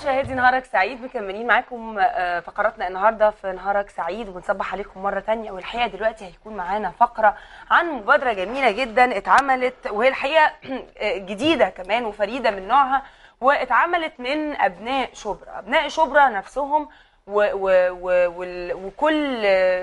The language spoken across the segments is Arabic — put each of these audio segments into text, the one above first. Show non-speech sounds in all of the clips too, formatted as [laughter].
مشاهدي نهارك سعيد مكملين معاكم آه، فقراتنا النهارده في نهارك سعيد وبنصبح عليكم مره ثانيه والحقيقه دلوقتي هيكون معانا فقره عن مبادره جميله جدا اتعملت وهي الحقيقه آه، جديده كمان وفريده من نوعها واتعملت من ابناء شبرا ابناء شبرا نفسهم و و و وكل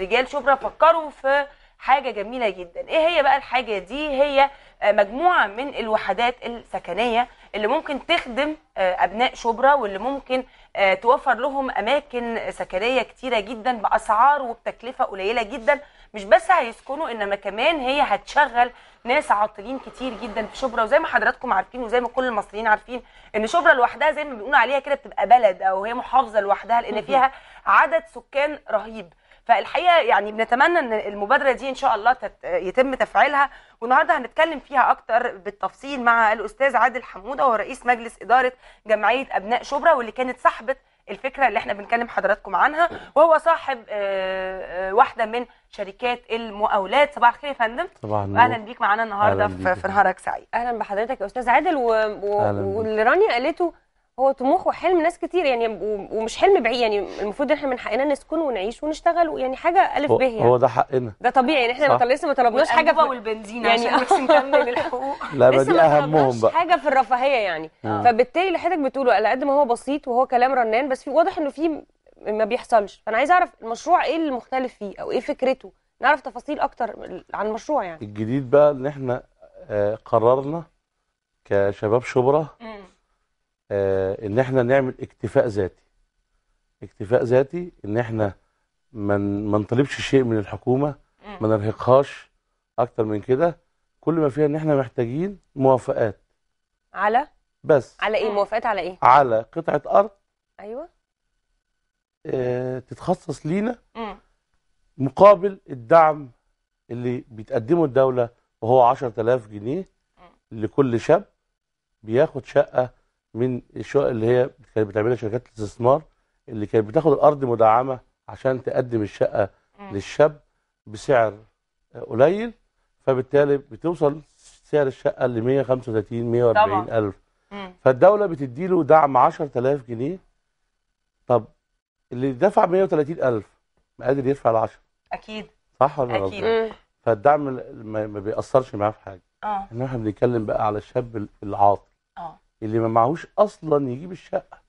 رجال شبرا فكروا في حاجه جميله جدا ايه هي بقى الحاجه دي هي آه، مجموعه من الوحدات السكنيه اللي ممكن تخدم آه، ابناء شبرا واللي ممكن آه، توفر لهم اماكن سكنيه كتيره جدا باسعار وبتكلفه قليله جدا مش بس هيسكنوا انما كمان هي هتشغل ناس عاطلين كتير جدا في شبرا وزي ما حضراتكم عارفين وزي ما كل المصريين عارفين ان شبرا لوحدها زي ما بيقولوا عليها كده بتبقى بلد او هي محافظه لوحدها لان فيها عدد سكان رهيب فالحقيقه يعني بنتمنى ان المبادره دي ان شاء الله يتم تفعيلها والنهارده هنتكلم فيها اكتر بالتفصيل مع الاستاذ عادل حموده وهو رئيس مجلس اداره جمعيه ابناء شبرا واللي كانت صاحبه الفكره اللي احنا بنكلم حضراتكم عنها وهو صاحب آه، آه، واحده من شركات المقاولات صباح الخير يا فندم طبعا اهلا بيك معانا النهارده في نهارك سعيد اهلا بحضرتك يا استاذ عادل و... و... واللي رانيا قالته هو طموح وحلم ناس كتير يعني ومش حلم بعيد يعني المفروض ان احنا من حقنا نسكن ونعيش ونشتغل يعني حاجه الف ب يعني هو ده حقنا ده طبيعي يعني احنا لسه ما طلبناش حاجه في والبنزين يعني عشان نكمل [laughs] الحقوق لا ما دي اهمهم بقى حاجه في الرفاهيه يعني آه. فبالتالي اللي حضرتك بتقوله على قد ما هو بسيط وهو كلام رنان بس في واضح انه في ما بيحصلش فانا عايز اعرف المشروع ايه المختلف فيه او ايه فكرته نعرف تفاصيل اكتر عن المشروع يعني الجديد بقى ان احنا آه، قررنا كشباب شبرا م. آه، ان احنا نعمل اكتفاء ذاتي اكتفاء ذاتي ان احنا ما ما نطلبش شيء من الحكومه ما نرهقهاش اكتر من كده كل ما فيها ان احنا محتاجين موافقات على بس على ايه موافقات على ايه على قطعه ارض ايوه اه تتخصص لينا مقابل الدعم اللي بتقدمه الدوله وهو 10000 جنيه لكل شاب بياخد شقه من اللي هي كانت بتعملها شركات الاستثمار اللي كانت بتاخد الارض مدعمه عشان تقدم الشقه للشاب بسعر قليل فبالتالي بتوصل سعر الشقه ل 135 140 الف فالدوله بتدي له دعم 10000 جنيه طب اللي دفع 130 الف ما قادر يدفع ال 10 اكيد صح ولا اكيد فالدعم ما بيأثرش معاه في حاجه اه احنا بنتكلم بقى على الشاب العاطل اه اللي ما معهوش اصلا يجيب الشقه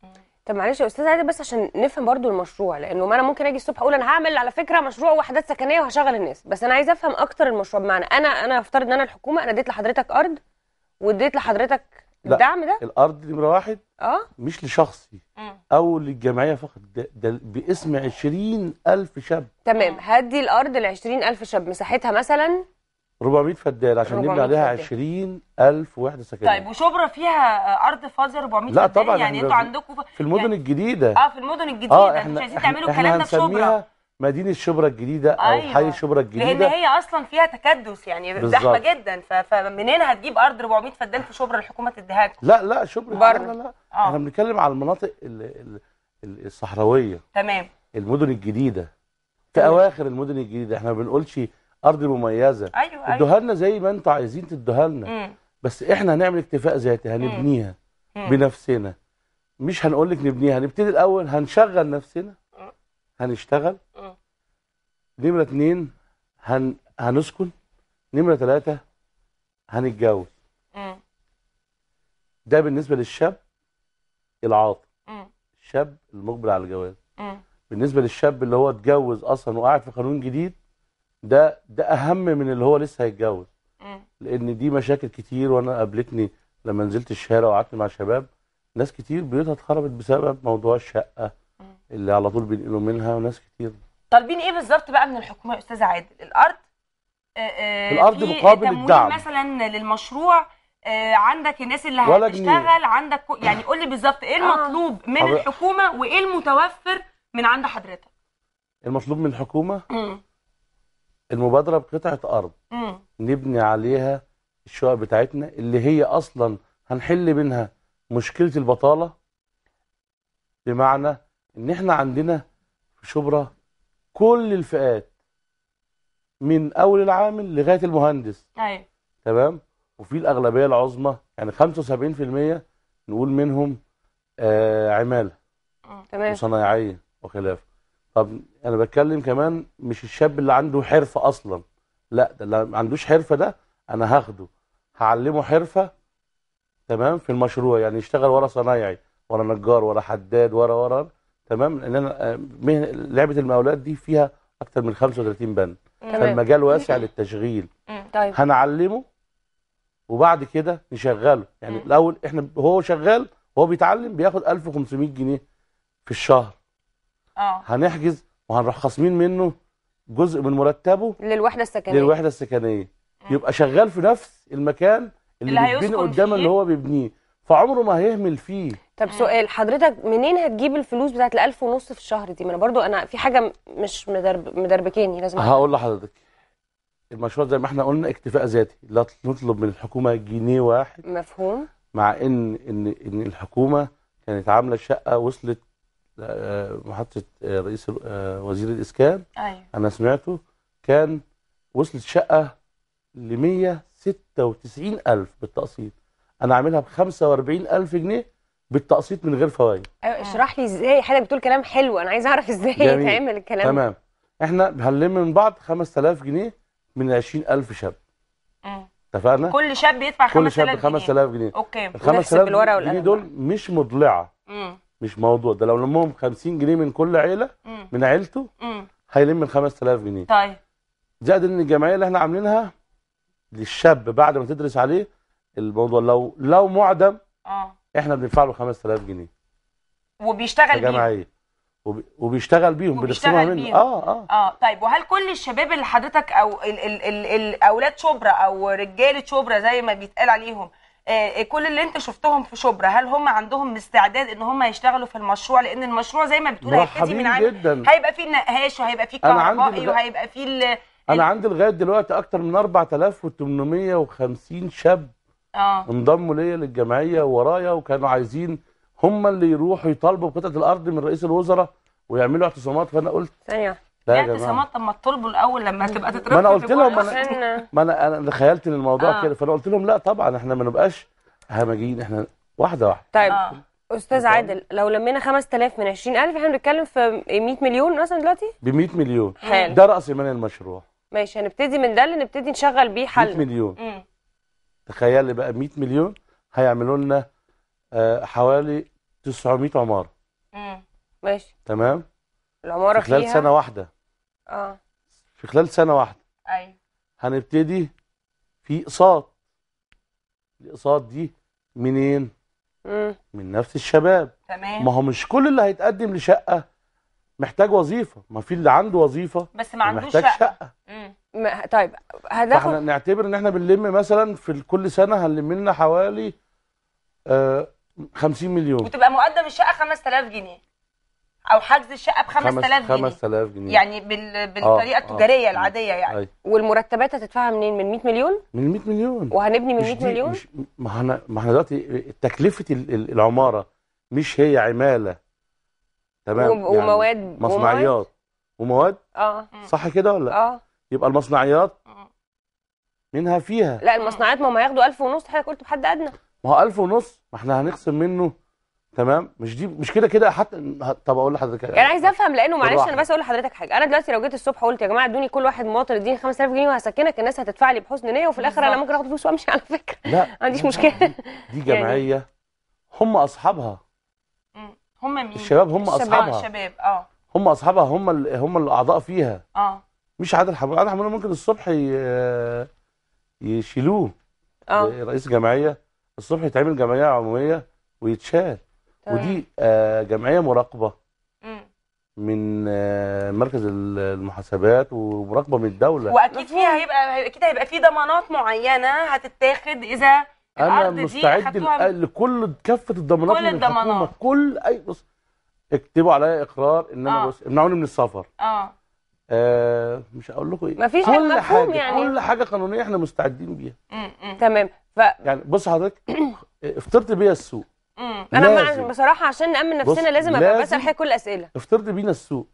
طب معلش يا استاذ عادل بس عشان نفهم برضو المشروع لانه ما انا ممكن اجي الصبح اقول انا هعمل على فكره مشروع وحدات سكنيه وهشغل الناس بس انا عايزه افهم اكتر المشروع بمعنى انا انا افترض ان انا الحكومه انا اديت لحضرتك ارض واديت لحضرتك الدعم ده الارض نمره واحد اه مش لشخصي م. او للجمعيه فقط ده, ده باسم 20000 شاب تمام هدي الارض ل 20000 شاب مساحتها مثلا 400 فدان عشان نبني عليها 20000 وحده سكنيه طيب وشبرا فيها ارض فاضيه 400 لا طبعا يعني انتوا عندكم في المدن يعني الجديده اه في المدن الجديده آه يعني احنا مش عايزين تعملوا كلامنا في شبرا مدينه شبرا الجديده او أيوة. حي شبرا الجديده لان هي اصلا فيها تكدس يعني زحمه جدا فمنين هتجيب ارض 400 فدان في شبرا الحكومه تديها لكم لا لا شبرا بره. لا لا آه. احنا بنتكلم على المناطق الصحراويه تمام المدن الجديده في اواخر المدن الجديده احنا ما بنقولش ارض مميزه ايوه ادوها لنا زي ما انتوا عايزين تدوها لنا بس احنا هنعمل اكتفاء ذاتي هنبنيها مم. بنفسنا مش هنقول لك نبنيها هنبتدي الاول هنشغل نفسنا مم. هنشتغل نمره اتنين هن... هنسكن نمره ثلاثه هنتجوز ده بالنسبه للشاب العاطل الشاب المقبل على الجواز بالنسبه للشاب اللي هو اتجوز اصلا وقاعد في قانون جديد ده ده اهم من اللي هو لسه هيتجوز لان دي مشاكل كتير وانا قابلتني لما نزلت الشارع وقعدت مع شباب ناس كتير بيوتها اتخربت بسبب موضوع الشقه اللي على طول بينقلوا منها وناس كتير طالبين ايه بالظبط بقى من الحكومه يا استاذ عادل الارض آه، آه، الارض مقابل الدعم مثلا للمشروع آه، عندك الناس اللي هتشتغل عندك يعني قول لي بالظبط ايه المطلوب من الحكومه وايه المتوفر من عند حضرتك المطلوب من الحكومه المبادره بقطعه ارض مم. نبني عليها الشقق بتاعتنا اللي هي اصلا هنحل منها مشكله البطاله بمعنى ان احنا عندنا في شبرا كل الفئات من اول العامل لغايه المهندس ايوه تمام وفي الاغلبيه العظمى يعني 75% نقول منهم آه عماله تمام وصنايعيه وخلافه طب انا بتكلم كمان مش الشاب اللي عنده حرفه اصلا لا ده اللي ما عندوش حرفه ده انا هاخده هعلمه حرفه تمام في المشروع يعني يشتغل ورا صنايعي ورا نجار ورا حداد ورا ورا تمام لان انا آه، مهن لعبه المقاولات دي فيها اكتر من 35 بند فالمجال واسع للتشغيل طيب هنعلمه وبعد كده نشغله يعني الاول احنا هو شغال وهو بيتعلم بياخد 1500 جنيه في الشهر اه هنحجز وهنروح خاصمين منه جزء من مرتبه للوحده السكنيه للوحده السكنيه مم. يبقى شغال في نفس المكان اللي, اللي بيبني قدام اللي هو بيبنيه فعمره ما هيهمل فيه طب سؤال حضرتك منين هتجيب الفلوس بتاعت الألف ونص في الشهر دي ما انا برضو انا في حاجه مش مدرب مدربكاني لازم هقول لحضرتك المشروع زي ما احنا قلنا اكتفاء ذاتي لا نطلب من الحكومه جنيه واحد مفهوم مع ان ان ان الحكومه كانت عامله شقه وصلت آه، محطه آه، رئيس آه، وزير الاسكان أيوة. انا سمعته كان وصلت شقه ل 196000 بالتقسيط انا عاملها ب 45000 جنيه بالتقسيط من غير فوائد ايوه اشرح لي ازاي حضرتك بتقول كلام حلو انا عايز اعرف ازاي يتعمل الكلام تمام احنا هنلم من بعض 5000 جنيه من 20000 شاب امم اتفقنا كل شاب يدفع 5000 جنيه كل شاب 5000 جنيه. اوكي ال 5000 جنيه دول مش مضلعه مش موضوع ده لو لمهم 50 جنيه من كل عيله مم. من عيلته هيلم ال 5000 جنيه طيب زائد ان الجمعيه اللي احنا عاملينها للشاب بعد ما تدرس عليه الموضوع لو لو معدم اه احنا بندفع له 5000 جنيه وبيشتغل بيه وبيشتغل بيهم بنخصمها منه اه اه اه طيب وهل كل الشباب اللي حضرتك او ال ال ال الاولاد شبرا او رجاله شبرا زي ما بيتقال عليهم آه، آه، كل اللي انت شفتهم في شبرا هل هم عندهم استعداد ان هم يشتغلوا في المشروع لان المشروع زي ما بتقول هيبتدي من عام جدا. هيبقى فيه النقاش وهيبقى فيه كهربائي وهيبقى فيه انا عندي لغايه دلوقتي اكتر من 4850 شاب اه انضموا ليا للجمعيه ورايا وكانوا عايزين هم اللي يروحوا يطالبوا بقطعه الارض من رئيس الوزراء ويعملوا اعتصامات فانا قلت ايوه لا يا جماعه طب ما تطلبوا الاول لما تبقى تترفض ما انا قلت لهم أنا ما انا انا تخيلت الموضوع آه. كده فانا قلت لهم لا طبعا احنا ما نبقاش همجيين احنا واحده واحده طيب آه. استاذ عادل لو لمينا 5000 من 20000 احنا بنتكلم في 100 مليون مثلا دلوقتي ب 100 مليون حلو ده راس مال المشروع ماشي هنبتدي من ده اللي نبتدي نشغل بيه حل 100 مليون مم. تخيل بقى 100 مليون هيعملوا لنا آه، حوالي 900 عماره امم ماشي تمام العماره خلال فيها سنه واحده آه. في خلال سنه واحده ايوه هنبتدي في اقساط الاقساط دي منين مم. من نفس الشباب تمام ما هو مش كل اللي هيتقدم لشقه محتاج وظيفه ما في اللي عنده وظيفه بس ما عندوش محتاج شقه, شقة. ما طيب هناخد احنا نعتبر ان احنا بنلم مثلا في كل سنه هنلم لنا حوالي آه 50 مليون وتبقى مقدم الشقه 5000 جنيه او حجز الشقه ب 5000 جنيه 5000 جنيه يعني بال... آه، بالطريقه آه التجاريه آه العاديه يعني أي. والمرتبات هتدفعها منين من 100 مليون من 100 مليون وهنبني من 100 مليون مش ما احنا ما احنا دلوقتي تكلفه العماره مش هي عماله تمام و... يعني ومواد مصنعيات ومواد اه صح كده ولا اه يبقى المصنعيات منها فيها لا المصنعيات ما هم هياخدوا 1000 ونص حضرتك قلت بحد ادنى ما هو 1000 ونص ما احنا هنخصم منه تمام مش دي مش كده كده حتى طب اقول لحضرتك يعني عايز افهم لانه معلش انا بس اقول لحضرتك حاجه انا دلوقتي لو جيت الصبح قلت يا جماعه ادوني كل واحد مواطن اديني 5000 جنيه وهسكنك الناس هتدفع لي بحسن نيه وفي الاخر انا ممكن اخد فلوس وامشي على فكره لا ما عنديش مشكله دي, [laughs] يعني جمعيه يعني. هم اصحابها هم مين الشباب هم الشباب اصحابها الشباب اه هم اصحابها هم هم الاعضاء فيها اه مش عادل حمود عادل حمود ممكن الصبح يشيلوه اه رئيس جمعيه الصبح يتعمل جمعيه عموميه ويتشال ودي آه، جمعيه مراقبه من آه، مركز المحاسبات ومراقبه من الدوله واكيد فيها هيبقى اكيد هيبقى في ضمانات معينه هتتاخد اذا انا مستعد لكل كافه الضمانات كل الضمانات كل اي بص اكتبوا عليا اقرار ان انا آه. بص امنعوني من السفر اه, مش هقول لكم ايه مفيش كل حاجه يعني. كل حاجه قانونيه احنا مستعدين بيها تمام ف... يعني بص حضرتك افطرت بيها السوق امم انا مع بصراحه عشان نامن نفسنا لازم ابقى بسال حضرتك كل الاسئله افترض بينا السوق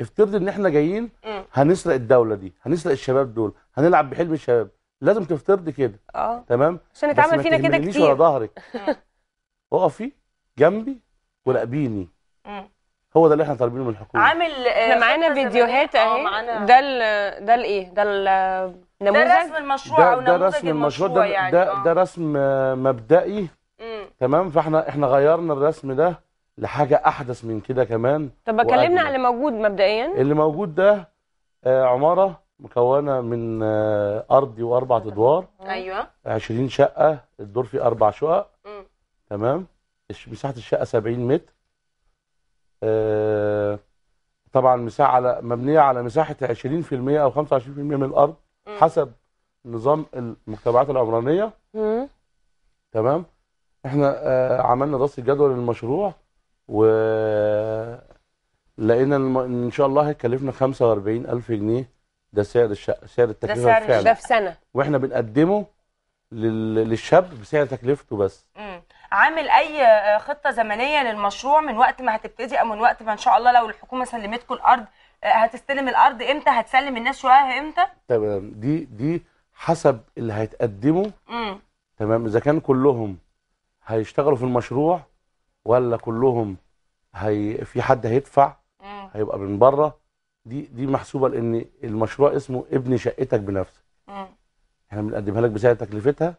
افترض ان احنا جايين مم. هنسرق الدوله دي هنسرق الشباب دول هنلعب بحلم الشباب لازم تفترض كده اه تمام عشان نتعامل فينا كده كتير ولا ظهرك اقفي جنبي وراقبيني هو ده اللي احنا طالبينه من الحكومه عامل آه، احنا معانا فيديوهات آه، اهي ده الـ ده الايه ده النموذج ده رسم المشروع ده او نموذج المشروع, المشروع ده, يعني. ده آه. ده رسم مبدئي تمام فاحنا احنا غيرنا الرسم ده لحاجه احدث من كده كمان طب كلمنا على اللي موجود مبدئيا اللي موجود ده آه، عماره مكونه من آه، ارضي واربع ادوار ايوه 20 شقه الدور فيه اربع شقق تمام مساحه الشقه 70 متر آه، طبعا مساحه على مبنيه على مساحه 20% او 25% من الارض حسب نظام المجتمعات العمرانيه تمام احنا آه، عملنا دراسه جدول المشروع و لقينا ان شاء الله هيكلفنا 45000 جنيه ده سعر الشقه سعر التكلفه ده سعر في سنه واحنا بنقدمه للشاب بسعر تكلفته بس امم عامل اي آه، خطه زمنيه للمشروع من وقت ما هتبتدي او من وقت ما ان شاء الله لو الحكومه سلمتكم الارض آه، هتستلم الارض امتى هتسلم الناس شوية امتى تمام دي دي حسب اللي هيتقدموا امم تمام اذا كان كلهم هيشتغلوا في المشروع ولا كلهم هي في حد هيدفع هيبقى من بره دي دي محسوبه لان المشروع اسمه ابن شقتك بنفسك يعني احنا بنقدمها لك بسعر تكلفتها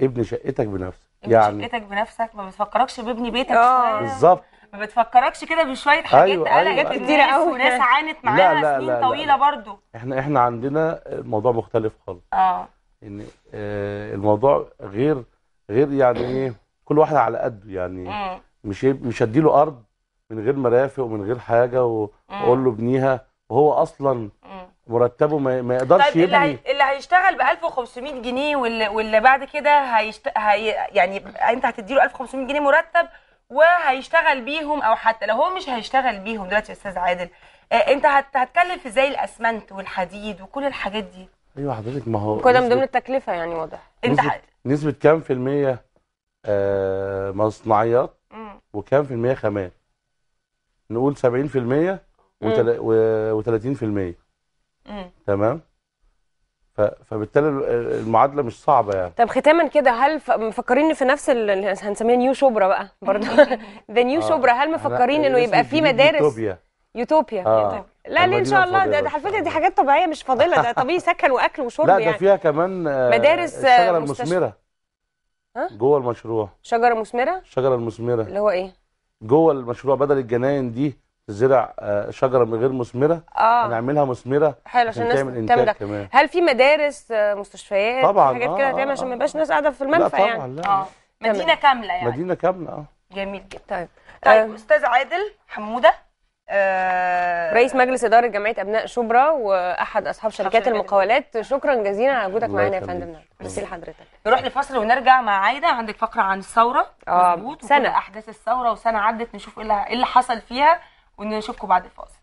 ابن شقتك بنفسك ابن يعني شقتك بنفسك ما بتفكركش بابن بيتك اه بالظبط ما بتفكركش كده بشويه حاجات أيوة, أيوة، قلقت أيوة كتير قوي وناس عانت معاها سنين لا طويله لا لا. برضو احنا احنا عندنا الموضوع مختلف خالص اه ان آه الموضوع غير غير يعني ايه كل واحد على قده يعني مم. مش مش هديله ارض من غير مرافق ومن غير حاجه واقول له ابنيها وهو اصلا مرتبه ما, ما يقدرش طيب يبني اللي, اللي هيشتغل ب 1500 جنيه واللي, واللي بعد كده هيشت... هي... يعني انت هتدي له 1500 جنيه مرتب وهيشتغل بيهم او حتى لو هو مش هيشتغل بيهم دلوقتي يا استاذ عادل آه، انت هت... هتكلف ازاي الاسمنت والحديد وكل الحاجات دي ايوه حضرتك ما هو كده من ضمن التكلفه يعني واضح انت نسبه, نسبة كام في الميه آه، مصنعيات وكام في المية خامات نقول 70 في المية و30 في المية تمام فبالتالي المعادله مش صعبه يعني طب ختاما كده هل مفكرين في نفس هنسميها نيو شبرا بقى برضه ذا [laughs] [laughs] آه. نيو شبرا هل مفكرين انه يبقى في مدارس يوتوبيا يوتوبيا آه. لا ليه ان شاء الله ده, ده على فكره دي حاجات طبيعيه مش فاضله ده طبيعي سكن واكل وشرب لا يعني لا ده فيها كمان آه، مدارس مستشفى. مثمره جوه المشروع شجره مثمره الشجره المثمره اللي هو ايه جوه المشروع بدل الجناين دي تزرع آه، شجره من غير مثمره آه. هنعملها مثمره حلو عشان الناس تعمل انتاج كمان هل في مدارس آه، مستشفيات طبعا حاجات آه كده هتعمل عشان آه، ما يبقاش ناس قاعده في المنفى يعني؟ طبعا يعني لا. اه مدينه كامله يعني مدينه كامله اه جميل جدا طيب, طيب آه. استاذ عادل حموده آه رئيس مجلس اداره جمعيه ابناء شبرا واحد اصحاب شركات المقاولات شكرا جزيلا على وجودك معانا يا فندم ميرسي لحضرتك نروح لفصل ونرجع مع عايده عندك فقره عن الثوره اه سنه احداث الثوره وسنه عدت نشوف ايه اللي إيه حصل فيها ونشوفكم بعد الفاصل